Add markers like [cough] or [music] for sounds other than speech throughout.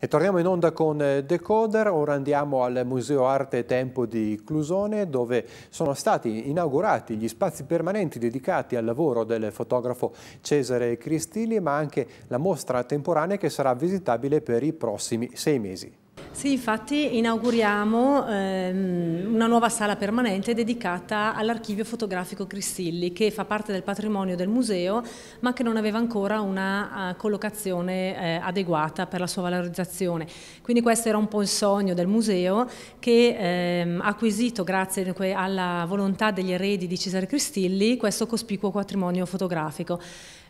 E torniamo in onda con eh, Decoder, ora andiamo al Museo Arte e Tempo di Clusone dove sono stati inaugurati gli spazi permanenti dedicati al lavoro del fotografo Cesare Cristilli ma anche la mostra temporanea che sarà visitabile per i prossimi sei mesi. Sì, infatti inauguriamo ehm, una nuova sala permanente dedicata all'archivio fotografico Cristilli che fa parte del patrimonio del museo ma che non aveva ancora una uh, collocazione eh, adeguata per la sua valorizzazione. Quindi questo era un po' il sogno del museo che ehm, ha acquisito grazie alla volontà degli eredi di Cesare Cristilli questo cospicuo patrimonio fotografico.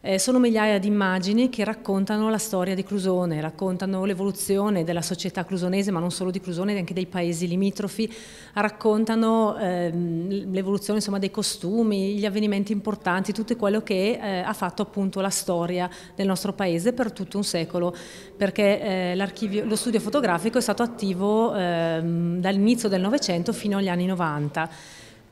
Eh, sono migliaia di immagini che raccontano la storia di Clusone, raccontano l'evoluzione della società clusonese, ma non solo di Clusone, anche dei paesi limitrofi, raccontano ehm, l'evoluzione dei costumi, gli avvenimenti importanti, tutto quello che eh, ha fatto appunto la storia del nostro paese per tutto un secolo, perché eh, lo studio fotografico è stato attivo ehm, dall'inizio del Novecento fino agli anni 90.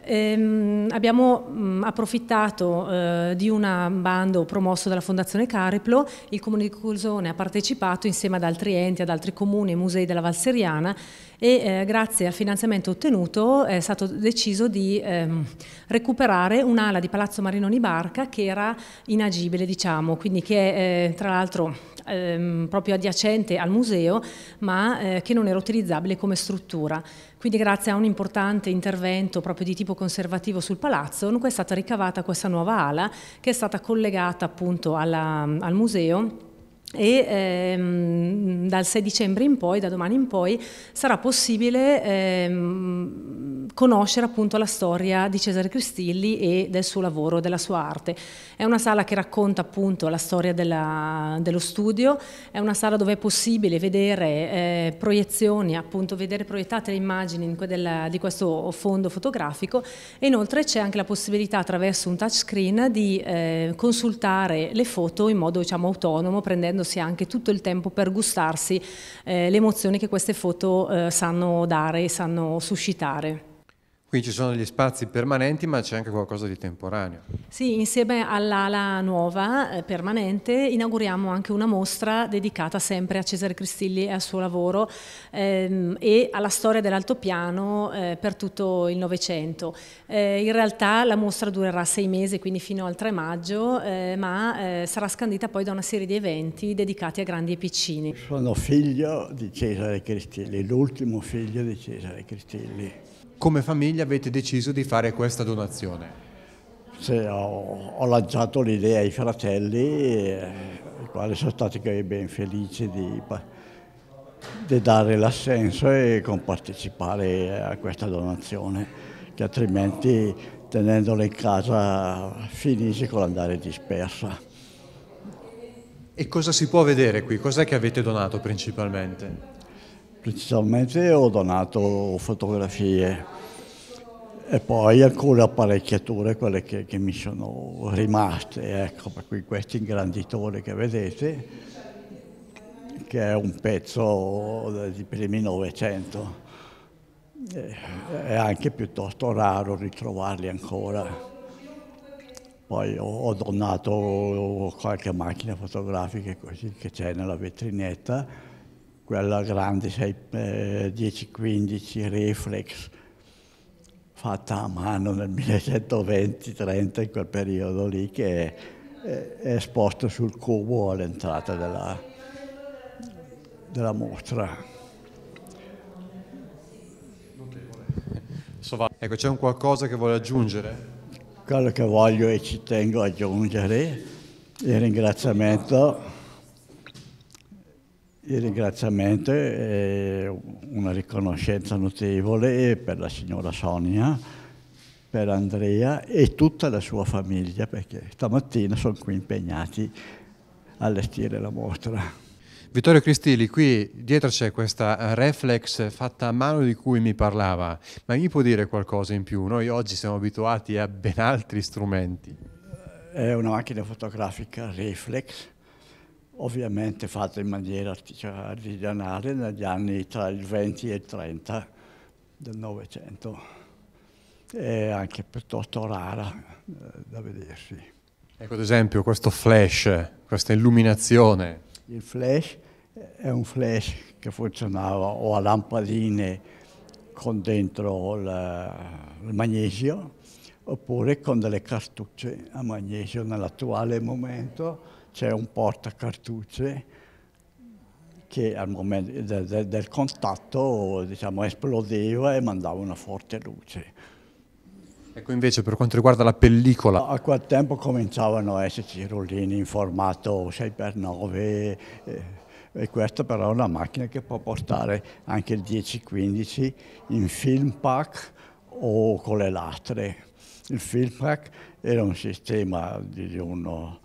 Ehm, abbiamo mh, mm, approfittato eh, di un bando promosso dalla Fondazione Cariplo, il Comune di Culsone ha partecipato insieme ad altri enti, ad altri comuni e musei della Valseriana e eh, grazie al finanziamento ottenuto è stato deciso di ehm, recuperare un'ala di Palazzo Marinoni Barca che era inagibile, diciamo, quindi che è, eh, tra l'altro ehm, proprio adiacente al museo, ma eh, che non era utilizzabile come struttura. Quindi grazie a un importante intervento proprio di tipo conservativo sul palazzo, è stata ricavata questa nuova ala che è stata collegata appunto alla, al museo e ehm, dal 6 dicembre in poi, da domani in poi, sarà possibile ehm, conoscere appunto la storia di Cesare Cristilli e del suo lavoro, della sua arte. È una sala che racconta appunto la storia della, dello studio, è una sala dove è possibile vedere eh, proiezioni, appunto vedere proiettate le immagini della, di questo fondo fotografico e inoltre c'è anche la possibilità attraverso un touchscreen di eh, consultare le foto in modo diciamo autonomo, prendendosi anche tutto il tempo per gustarsi eh, le emozioni che queste foto eh, sanno dare e sanno suscitare. Qui ci sono degli spazi permanenti ma c'è anche qualcosa di temporaneo. Sì, insieme all'ala nuova eh, permanente inauguriamo anche una mostra dedicata sempre a Cesare Cristilli e al suo lavoro ehm, e alla storia dell'altopiano eh, per tutto il Novecento. Eh, in realtà la mostra durerà sei mesi, quindi fino al 3 maggio, eh, ma eh, sarà scandita poi da una serie di eventi dedicati a grandi e piccini. Sono figlio di Cesare Cristilli, l'ultimo figlio di Cesare Cristilli come famiglia avete deciso di fare questa donazione? Sì, ho, ho lanciato l'idea ai fratelli, eh, i quali sono stati ben felici di, di dare l'assenso e compartecipare a questa donazione, che altrimenti tenendola in casa finisce con l'andare dispersa. E cosa si può vedere qui? Cos'è che avete donato principalmente? principalmente ho donato fotografie e poi alcune apparecchiature, quelle che, che mi sono rimaste, ecco, per cui questo ingranditore che vedete, che è un pezzo dei primi Novecento, eh, è anche piuttosto raro ritrovarli ancora. Poi ho donato qualche macchina fotografica così che c'è nella vetrinetta, quella grande 10-15 eh, reflex fatta a mano nel 1920-30 in quel periodo lì che è, è esposto sul cubo all'entrata della, della mostra. Ecco, c'è un qualcosa che vuole aggiungere? Quello che voglio e ci tengo a aggiungere il ringraziamento il ringraziamento è eh, una riconoscenza notevole per la signora Sonia, per Andrea e tutta la sua famiglia, perché stamattina sono qui impegnati a allestire la mostra. Vittorio Cristilli, qui dietro c'è questa reflex fatta a mano di cui mi parlava, ma mi può dire qualcosa in più? Noi oggi siamo abituati a ben altri strumenti. È una macchina fotografica reflex ovviamente fatta in maniera artigianale negli anni tra il 20 e il 30 del Novecento. È anche piuttosto rara eh, da vedersi. Ecco ad esempio questo flash, questa illuminazione. Il flash è un flash che funzionava o a lampadine con dentro il, il magnesio oppure con delle cartucce a magnesio. Nell'attuale momento c'è un porta cartucce che al momento del, del, del contatto diciamo, esplodeva e mandava una forte luce. Ecco invece per quanto riguarda la pellicola. A quel tempo cominciavano a esserci rollini in formato 6x9 eh, e questa però è una macchina che può portare anche il 10-15 in film pack o con le lastre. Il feedback era un sistema di uno,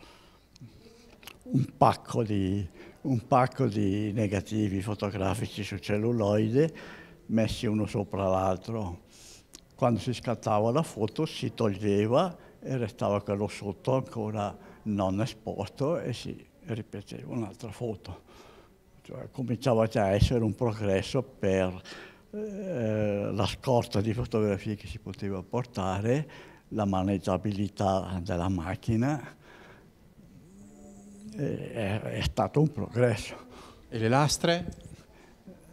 un pacco di, un pacco di negativi fotografici su celluloide messi uno sopra l'altro. Quando si scattava la foto si toglieva e restava quello sotto ancora non esposto e si ripeteva un'altra foto. Cioè, cominciava già a essere un progresso per eh, la scorta di fotografie che si poteva portare la maneggiabilità della macchina è, è stato un progresso. E le lastre?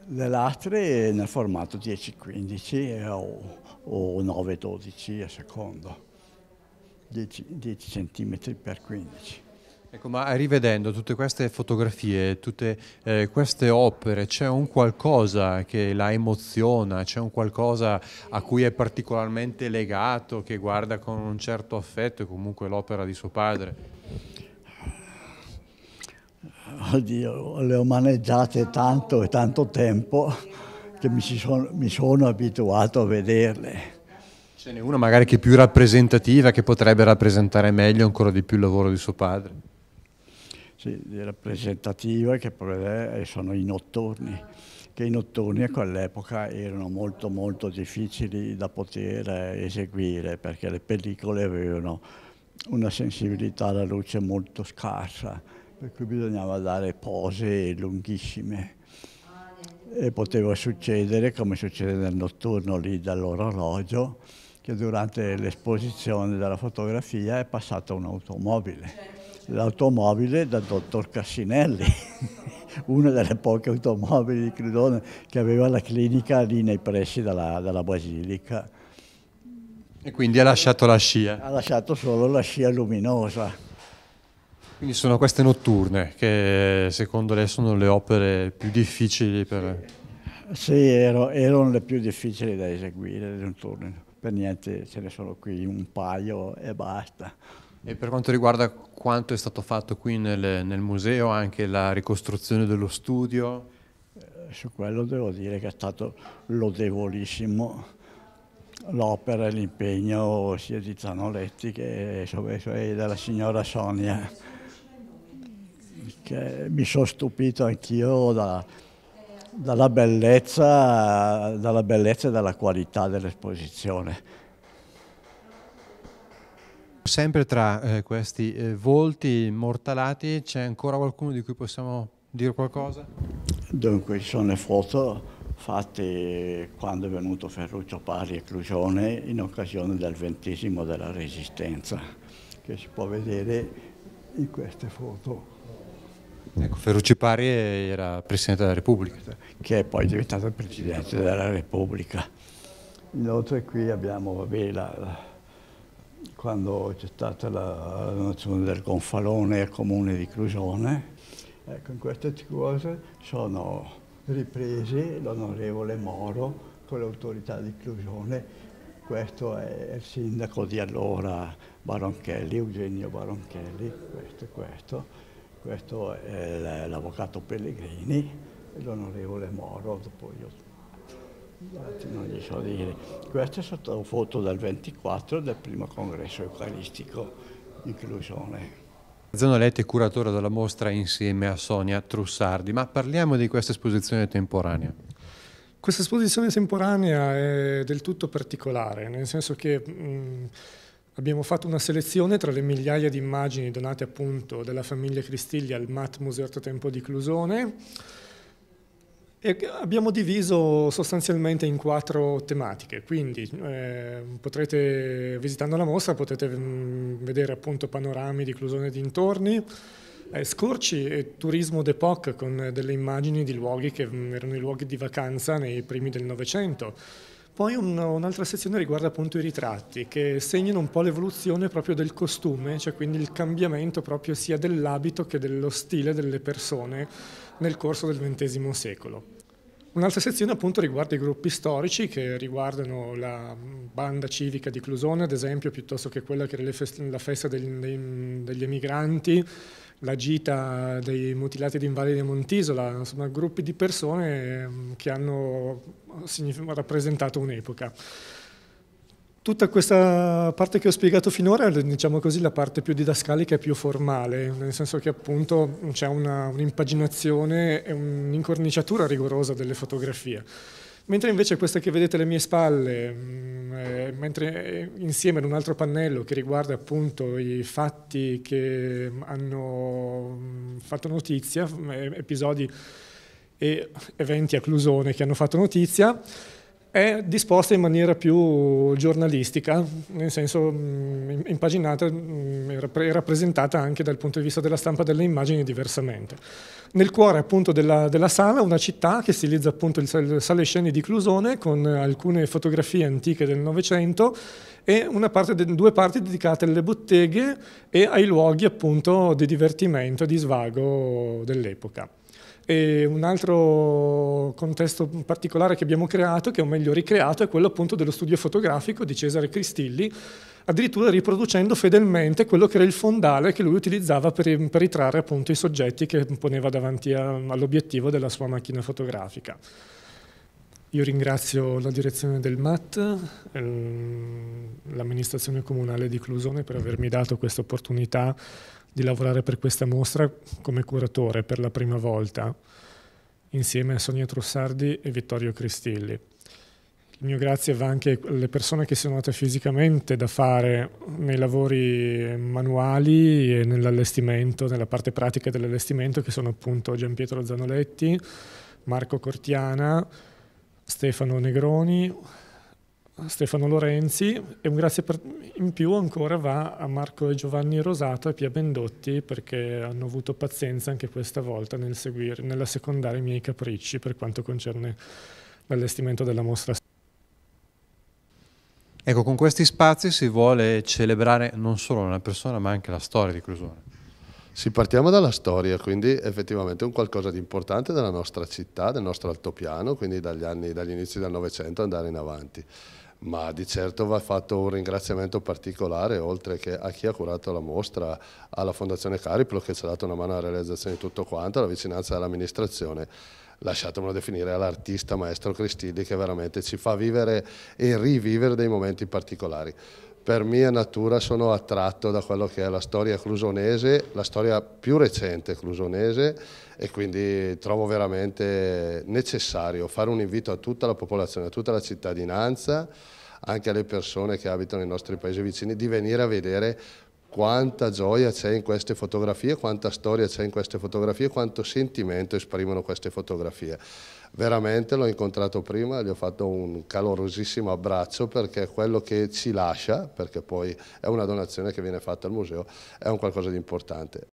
Le lastre nel formato 10-15 o, o 9-12 a secondo, 10, 10 cm x 15. Ecco, ma rivedendo tutte queste fotografie, tutte eh, queste opere, c'è un qualcosa che la emoziona, c'è un qualcosa a cui è particolarmente legato, che guarda con un certo affetto comunque l'opera di suo padre? Oddio, le ho maneggiate tanto e tanto tempo che mi sono, mi sono abituato a vederle. Ce n'è una magari che è più rappresentativa, che potrebbe rappresentare meglio ancora di più il lavoro di suo padre sì, rappresentativa che eh, sono i notturni, che i notturni ecco, a quell'epoca erano molto molto difficili da poter eh, eseguire perché le pellicole avevano una sensibilità alla luce molto scarsa, per cui bisognava dare pose lunghissime e poteva succedere come succede nel notturno lì dall'orologio che durante l'esposizione della fotografia è passata un'automobile l'automobile da dottor Cassinelli, [laughs] una delle poche automobili di Cridone che aveva la clinica lì nei pressi della, della Basilica. E quindi ha lasciato la scia? Ha lasciato solo la scia luminosa. Quindi sono queste notturne che secondo lei sono le opere più difficili per... Sì, ero, erano le più difficili da eseguire le notturne, per niente ce ne sono qui un paio e basta. E per quanto riguarda quanto è stato fatto qui nel, nel museo, anche la ricostruzione dello studio? Eh, su quello devo dire che è stato lodevolissimo l'opera e l'impegno sia di Zanoletti che della signora Sonia. Che mi sono stupito anch'io da, dalla, dalla bellezza e dalla qualità dell'esposizione sempre tra eh, questi eh, volti immortalati c'è ancora qualcuno di cui possiamo dire qualcosa? Dunque ci sono le foto fatte quando è venuto Ferruccio Pari e Clusione in occasione del ventesimo della Resistenza, che si può vedere in queste foto. Ecco, Ferruccio Pari era Presidente della Repubblica. Che è poi diventato Presidente della Repubblica. Inoltre qui abbiamo vabbè, la, quando c'è stata la donazione del gonfalone al comune di Crusione. Ecco, in queste cose sono ripresi l'onorevole Moro con l'autorità di Crusione. Questo è il sindaco di allora, Baronchelli, Eugenio Baronchelli, questo è questo. Questo è l'avvocato Pellegrini l'onorevole Moro, dopo io non gli so dire. Queste sono foto del 24 del primo congresso eucaristico in Clusone. Zanoletti è curatore della mostra insieme a Sonia Trussardi, ma parliamo di questa esposizione temporanea. Questa esposizione temporanea è del tutto particolare, nel senso che mh, mm, abbiamo fatto una selezione tra le migliaia di immagini donate appunto dalla famiglia Cristiglia al MAT Museo Artotempo di Clusone, e abbiamo diviso sostanzialmente in quattro tematiche, quindi eh, potrete, visitando la mostra potete mh, mm, vedere appunto panorami di Clusone dintorni, eh, scorci e turismo d'epoca con delle immagini di luoghi che mh, mm, erano i luoghi di vacanza nei primi del Novecento poi un'altra sezione riguarda appunto i ritratti che segnano un po' l'evoluzione proprio del costume, cioè quindi il cambiamento proprio sia dell'abito che dello stile delle persone nel corso del XX secolo. Un'altra sezione appunto riguarda i gruppi storici che riguardano la banda civica di Clusone ad esempio piuttosto che quella che era la festa degli emigranti la gita dei mutilati di Invalidi di Montisola, insomma gruppi di persone ehm, che hanno rappresentato un'epoca. Tutta questa parte che ho spiegato finora è diciamo così, la parte più didascalica e più formale, nel senso che appunto c'è un'impaginazione e un'incorniciatura rigorosa delle fotografie. Mentre invece questa che vedete alle mie spalle, mm, eh, mentre, insieme ad un altro pannello che riguarda appunto i fatti che mm, hanno mm, fatto notizia, eh, episodi e eventi a Clusone che hanno fatto notizia, è disposta in maniera più giornalistica, nel senso mm, impaginata mm, e rappresentata anche dal punto di vista della stampa delle immagini diversamente. Nel cuore appunto della, della sala una città che stilizza appunto il sale sceni di Clusone con alcune fotografie antiche del Novecento e parte, due parti dedicate alle botteghe e ai luoghi appunto di divertimento e di svago dell'epoca. E un altro contesto particolare che abbiamo creato, che ho meglio ricreato, è quello appunto dello studio fotografico di Cesare Cristilli, addirittura riproducendo fedelmente quello che era il fondale che lui utilizzava per, per ritrarre appunto i soggetti che poneva davanti a, all'obiettivo della sua macchina fotografica. Io ringrazio la direzione del MAT, ehm, l'amministrazione comunale di Clusone per avermi dato questa opportunità di lavorare per questa mostra come curatore per la prima volta insieme a Sonia Trussardi e Vittorio Cristilli. Il mio grazie va anche alle persone che sono andate fisicamente da fare nei lavori manuali e nell'allestimento, nella parte pratica dell'allestimento, che sono appunto Gian Pietro Zanoletti, Marco Cortiana, Stefano Negroni, Stefano Lorenzi e un grazie in più ancora va a Marco e Giovanni Rosato e Pia Bendotti perché hanno avuto pazienza anche questa volta nel seguire, nell'assecondare i miei capricci per quanto concerne l'allestimento della mostra. Ecco, con questi spazi si vuole celebrare non solo una persona ma anche la storia di Clusone. Sì, partiamo dalla storia, quindi effettivamente un qualcosa di importante della nostra città, del nostro altopiano, quindi dagli, anni, dagli inizi del Novecento andare in avanti ma di certo va fatto un ringraziamento particolare oltre che a chi ha curato la mostra, alla Fondazione Cariplo che ci ha dato una mano alla realizzazione di tutto quanto, alla vicinanza dell'amministrazione lasciatemelo definire all'artista maestro Cristilli che veramente ci fa vivere e rivivere dei momenti particolari per mia natura sono attratto da quello che è la storia clusonese, la storia più recente clusonese e quindi trovo veramente necessario fare un invito a tutta la popolazione, a tutta la cittadinanza, anche alle persone che abitano i nostri paesi vicini, di venire a vedere quanta gioia c'è in queste fotografie, quanta storia c'è in queste fotografie, quanto sentimento esprimono queste fotografie. Veramente l'ho incontrato prima, gli ho fatto un calorosissimo abbraccio perché quello che ci lascia, perché poi è una donazione che viene fatta al museo, è un qualcosa di importante.